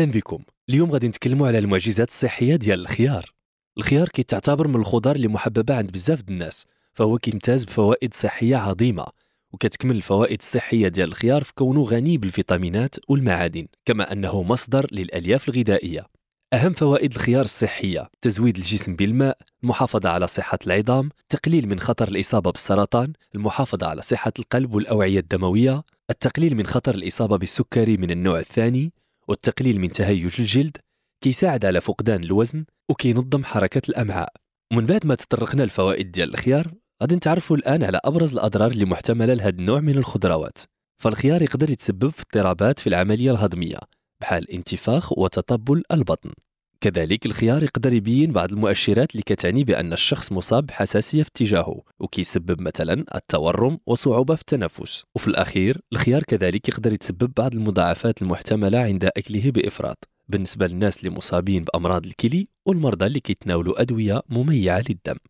اهلا بكم اليوم غادي نتكلموا على المعجزات الصحيه ديال الخيار الخيار كيتعتبر من الخضار اللي محببه عند بزاف ديال الناس فهو كيمتاز بفوائد صحيه عظيمه وكتكمل الفوائد الصحيه ديال الخيار في كونه غني بالفيتامينات والمعادن كما انه مصدر للالياف الغذائيه أهم فوائد الخيار الصحية تزويد الجسم بالماء، المحافظة على صحة العظام، تقليل من خطر الإصابة بالسرطان، المحافظة على صحة القلب والأوعية الدموية، التقليل من خطر الإصابة بالسكري من النوع الثاني، والتقليل من تهيج الجلد كيساعد على فقدان الوزن وكينظم حركة الأمعاء ومن بعد ما تطرقنا لفوائد ديال الخيار غادي نتعرفوا الآن على أبرز الأضرار اللي محتملة لهذا النوع من الخضروات فالخيار يقدر يتسبب في اضطرابات في العملية الهضمية بحال انتفاخ وتطبل البطن كذلك الخيار يقدر يبين بعض المؤشرات اللي كتعني بأن الشخص مصاب بحساسية في اتجاهه وكيسبب مثلا التورم وصعوبة في التنفس وفي الأخير الخيار كذلك يقدر يتسبب بعض المضاعفات المحتملة عند أكله بإفراط بالنسبة للناس اللي مصابين بأمراض الكلي والمرضى اللي كيتناولوا أدوية مميعة للدم